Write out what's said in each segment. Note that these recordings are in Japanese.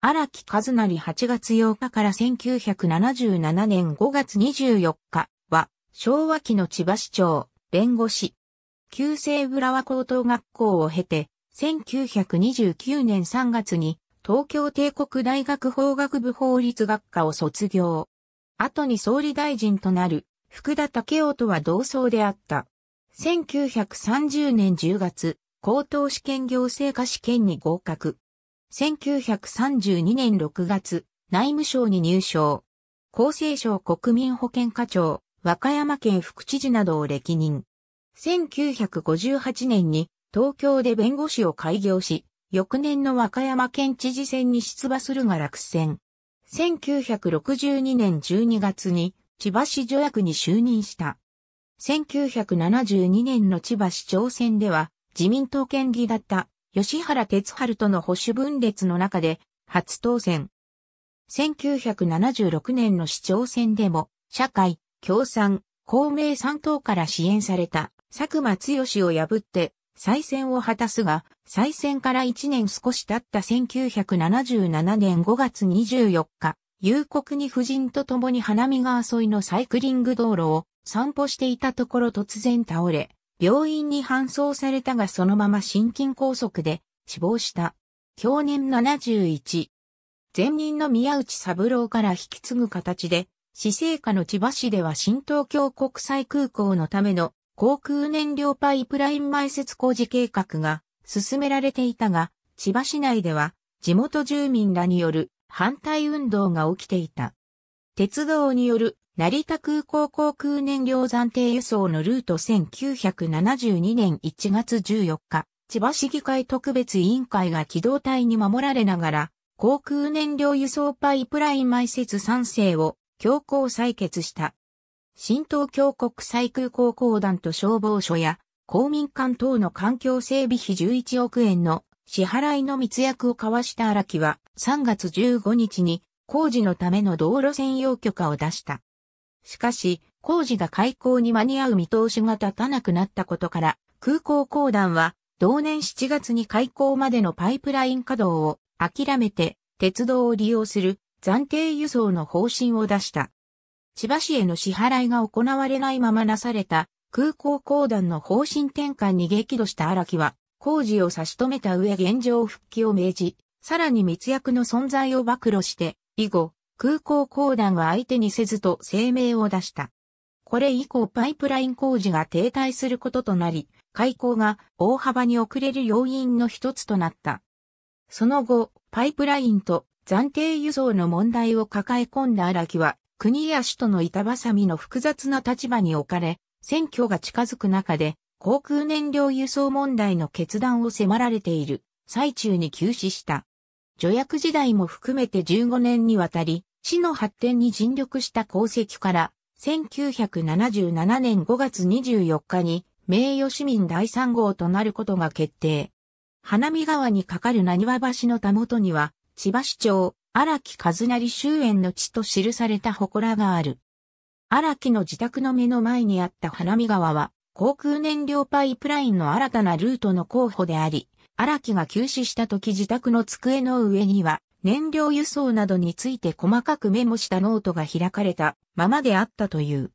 荒木和成8月8日から1977年5月24日は、昭和期の千葉市長、弁護士。旧西浦和高等学校を経て、1929年3月に東京帝国大学法学部法律学科を卒業。後に総理大臣となる福田武夫とは同窓であった。1930年10月、高等試験行政科試験に合格。1932年6月、内務省に入省。厚生省国民保健課長、和歌山県副知事などを歴任。1958年に東京で弁護士を開業し、翌年の和歌山県知事選に出馬するが落選。1962年12月に千葉市助役に就任した。1972年の千葉市長選では自民党県議だった吉原哲春との保守分裂の中で初当選。1976年の市長選でも、社会、共産、公明三党から支援された佐久間剛を破って再選を果たすが、再選から1年少し経った1977年5月24日、夕刻に夫人と共に花見川沿いのサイクリング道路を散歩していたところ突然倒れ、病院に搬送されたがそのまま心筋梗塞で死亡した。去年71。前任の宮内三郎から引き継ぐ形で、市政下の千葉市では新東京国際空港のための航空燃料パイプライン埋設工事計画が進められていたが、千葉市内では地元住民らによる反対運動が起きていた。鉄道による成田空港航空燃料暫定輸送のルート1972年1月14日、千葉市議会特別委員会が機動隊に守られながら、航空燃料輸送パイプライン埋設賛成を強行採決した。新東京国際空港公団と消防署や公民館等の環境整備費11億円の支払いの密約を交わした荒木は3月15日に工事のための道路専用許可を出した。しかし、工事が開港に間に合う見通しが立たなくなったことから、空港公団は、同年7月に開港までのパイプライン稼働を諦めて、鉄道を利用する暫定輸送の方針を出した。千葉市への支払いが行われないままなされた空港公団の方針転換に激怒した荒木は、工事を差し止めた上現状復帰を命じ、さらに密約の存在を暴露して、以後、空港公団は相手にせずと声明を出した。これ以降パイプライン工事が停滞することとなり、開港が大幅に遅れる要因の一つとなった。その後、パイプラインと暫定輸送の問題を抱え込んだ荒木は、国や首都の板挟みの複雑な立場に置かれ、選挙が近づく中で、航空燃料輸送問題の決断を迫られている最中に急死した。助役時代も含めて15年にわたり、市の発展に尽力した功績から、1977年5月24日に名誉市民第3号となることが決定。花見川に架かる何和橋のたもとには、千葉市長、荒木和成終焉の地と記された祠がある。荒木の自宅の目の前にあった花見川は、航空燃料パイプラインの新たなルートの候補であり、荒木が急死した時自宅の机の上には、燃料輸送などについて細かくメモしたノートが開かれたままであったという。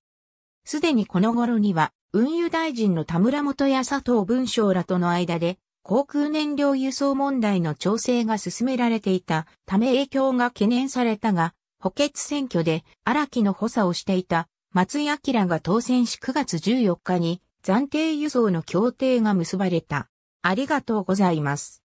すでにこの頃には、運輸大臣の田村元や佐藤文章らとの間で、航空燃料輸送問題の調整が進められていたため影響が懸念されたが、補欠選挙で荒木の補佐をしていた松井明が当選し9月14日に暫定輸送の協定が結ばれた。ありがとうございます。